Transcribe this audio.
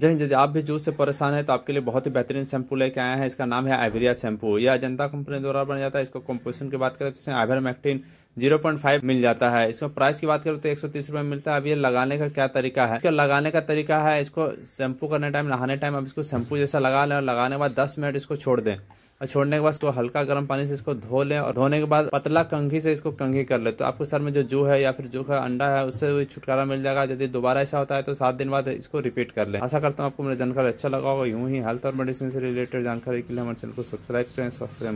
जय हिंद यदि आप भी जूस से परेशान है तो आपके लिए बहुत ही बेहतरीन शैम्पू लेके आया है इसका नाम है एवरिया शैम्पू यह अजंता कंपनी द्वारा बनाया जाता है इसको कंपोजिशन की बात करें तो इसमें ivermectin zero point five मिल जाता है इसका प्राइस की बात करें तो एक सौ तीस रुपये मिलता है अब ये लगाने का क्या तरीका है इसका लगाने का तरीका है इसको शैम्पू करने टाइम नहाने टाइम अब इसको शैम्पू जैसा लगा लें और लगाने के बाद दस मिनट इसको छोड़ दें और छोड़ने के बाद इसको हल्का गर्म पानी से इसको धो लें और धोने के बाद पतला कंघी से इसको कंघी कर ले तो आपके सर में जो जू है या फिर जू का अंडा है उससे छुटकारा मिल जाएगा यदि दोबारा ऐसा होता है तो सात दिन बाद इसको रिपीट कर ले आशा करता हूँ आपको मेरा जानकारी अच्छा लगा होगा यूँ ही हेल्थ और मेडिसिन से रिलेटेड जानकारी के लिए हमारे चैनल को सब्सक्राइब करें स्वस्थ रहें